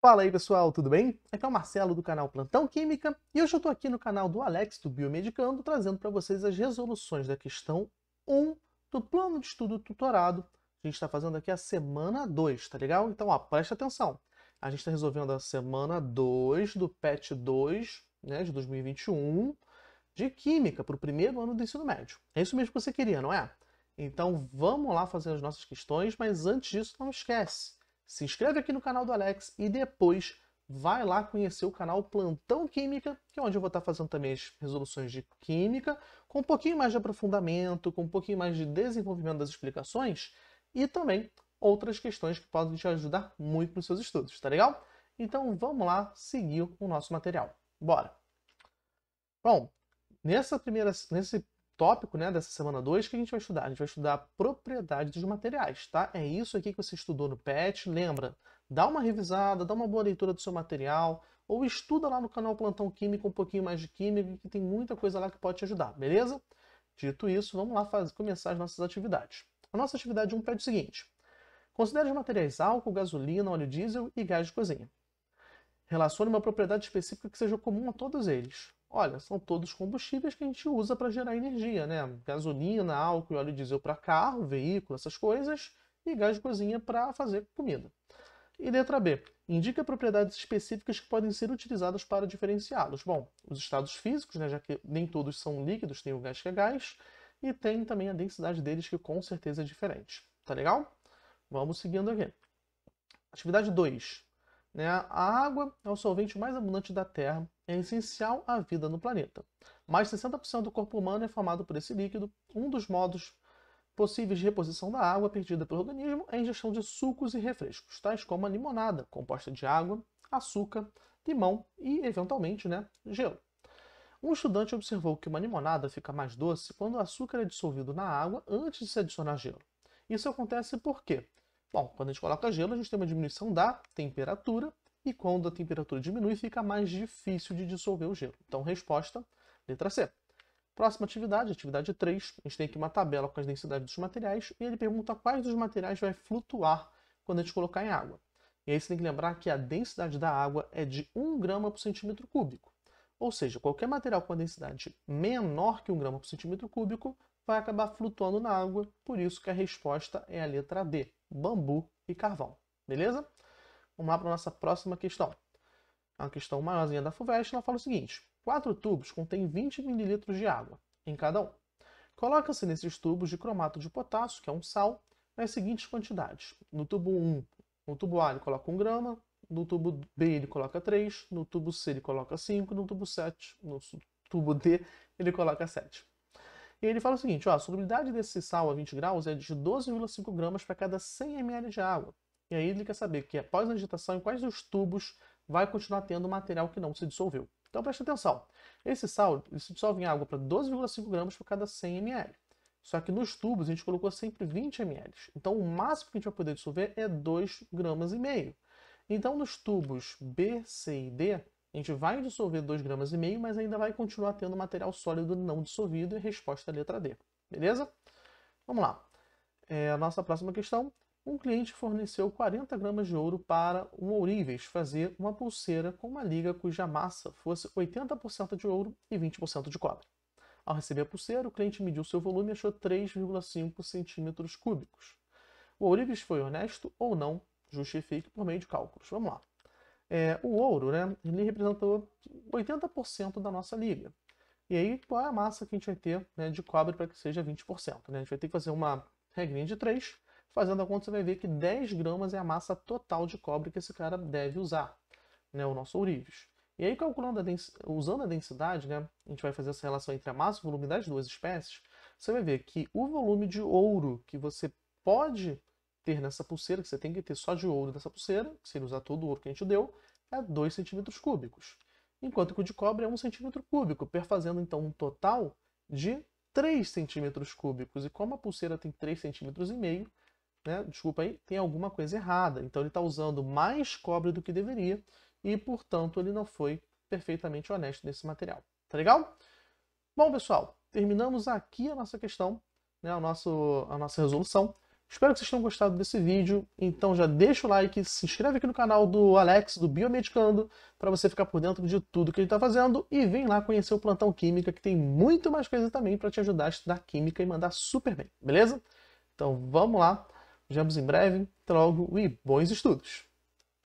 Fala aí pessoal, tudo bem? Aqui é o Marcelo do canal Plantão Química e hoje eu estou aqui no canal do Alex do Biomedicando trazendo para vocês as resoluções da questão 1 do plano de estudo tutorado. A gente está fazendo aqui a semana 2, tá legal? Então, ó, presta atenção. A gente está resolvendo a semana 2 do PET 2 né, de 2021 de Química para o primeiro ano do ensino médio. É isso mesmo que você queria, não é? Então vamos lá fazer as nossas questões, mas antes disso não esquece se inscreve aqui no canal do Alex e depois vai lá conhecer o canal Plantão Química, que é onde eu vou estar tá fazendo também as resoluções de química, com um pouquinho mais de aprofundamento, com um pouquinho mais de desenvolvimento das explicações e também outras questões que podem te ajudar muito nos seus estudos, tá legal? Então vamos lá seguir o nosso material. Bora! Bom, nessa primeira, nesse tópico né, dessa semana 2, que a gente vai estudar? A gente vai estudar propriedades dos materiais, tá? É isso aqui que você estudou no PET. Lembra, dá uma revisada, dá uma boa leitura do seu material, ou estuda lá no canal Plantão Químico um pouquinho mais de química, que tem muita coisa lá que pode te ajudar, beleza? Dito isso, vamos lá fazer, começar as nossas atividades. A nossa atividade 1 pede o seguinte. Considere os materiais álcool, gasolina, óleo diesel e gás de cozinha. Relacione uma propriedade específica que seja comum a todos eles. Olha, são todos combustíveis que a gente usa para gerar energia, né? Gasolina, álcool, óleo diesel para carro, veículo, essas coisas, e gás de cozinha para fazer comida. E letra B, indica propriedades específicas que podem ser utilizadas para diferenciá-los. Bom, os estados físicos, né, já que nem todos são líquidos, tem o gás que é gás, e tem também a densidade deles, que com certeza é diferente. Tá legal? Vamos seguindo aqui. Atividade 2. Né? A água é o solvente mais abundante da Terra é essencial à vida no planeta. Mais 60% do corpo humano é formado por esse líquido. Um dos modos possíveis de reposição da água perdida pelo organismo é a ingestão de sucos e refrescos, tais como a limonada, composta de água, açúcar, limão e, eventualmente, né, gelo. Um estudante observou que uma limonada fica mais doce quando o açúcar é dissolvido na água antes de se adicionar gelo. Isso acontece por quê? Bom, quando a gente coloca gelo, a gente tem uma diminuição da temperatura e quando a temperatura diminui, fica mais difícil de dissolver o gelo. Então, resposta, letra C. Próxima atividade, atividade 3. A gente tem aqui uma tabela com as densidades dos materiais e ele pergunta quais dos materiais vai flutuar quando a gente colocar em água. E aí você tem que lembrar que a densidade da água é de 1 grama por centímetro cúbico. Ou seja, qualquer material com a densidade menor que 1 grama por centímetro cúbico vai acabar flutuando na água, por isso que a resposta é a letra D, bambu e carvão. Beleza? Vamos lá para a nossa próxima questão. É a questão maiorzinha da FUVEST, ela fala o seguinte. Quatro tubos contêm 20 ml de água em cada um. Coloca-se nesses tubos de cromato de potássio, que é um sal, nas seguintes quantidades. No tubo 1, no tubo A ele coloca 1 grama, no tubo B ele coloca 3, no tubo C ele coloca 5, no tubo 7, no tubo D ele coloca 7. E ele fala o seguinte, ó, a solubilidade desse sal a 20 graus é de 12,5 gramas para cada 100 ml de água. E aí ele quer saber que após a agitação, em quais os tubos vai continuar tendo material que não se dissolveu. Então preste atenção. Esse sal se dissolve em água para 12,5 gramas por cada 100 ml. Só que nos tubos a gente colocou sempre 20 ml. Então o máximo que a gente vai poder dissolver é 2 gramas e meio. Então nos tubos B, C e D, a gente vai dissolver 2 gramas e meio, mas ainda vai continuar tendo material sólido não dissolvido e resposta é a letra D. Beleza? Vamos lá. É a nossa próxima questão um cliente forneceu 40 gramas de ouro para um ourives fazer uma pulseira com uma liga cuja massa fosse 80% de ouro e 20% de cobre. Ao receber a pulseira, o cliente mediu seu volume e achou 3,5 centímetros cúbicos. O ourives foi honesto ou não? Justifique por meio de cálculos. Vamos lá. É, o ouro, né, ele representou 80% da nossa liga. E aí, qual é a massa que a gente vai ter né, de cobre para que seja 20%? Né? A gente vai ter que fazer uma regrinha de 3 Fazendo a conta, você vai ver que 10 gramas é a massa total de cobre que esse cara deve usar, né, o nosso ourives. E aí, calculando a usando a densidade, né, a gente vai fazer essa relação entre a massa e o volume das duas espécies, você vai ver que o volume de ouro que você pode ter nessa pulseira, que você tem que ter só de ouro nessa pulseira, que seria usar todo o ouro que a gente deu, é 2 centímetros cúbicos. Enquanto que o de cobre é 1 centímetro cúbico, perfazendo então um total de 3 centímetros cúbicos. E como a pulseira tem 3 centímetros e meio, né, desculpa aí, tem alguma coisa errada. Então ele está usando mais cobre do que deveria e, portanto, ele não foi perfeitamente honesto nesse material. Tá legal? Bom, pessoal, terminamos aqui a nossa questão, né, a, nosso, a nossa resolução. Espero que vocês tenham gostado desse vídeo. Então já deixa o like, se inscreve aqui no canal do Alex, do Biomedicando, para você ficar por dentro de tudo que ele está fazendo. E vem lá conhecer o Plantão Química, que tem muito mais coisa também para te ajudar a estudar química e mandar super bem, beleza? Então vamos lá. Vejamos em breve. Até logo e bons estudos!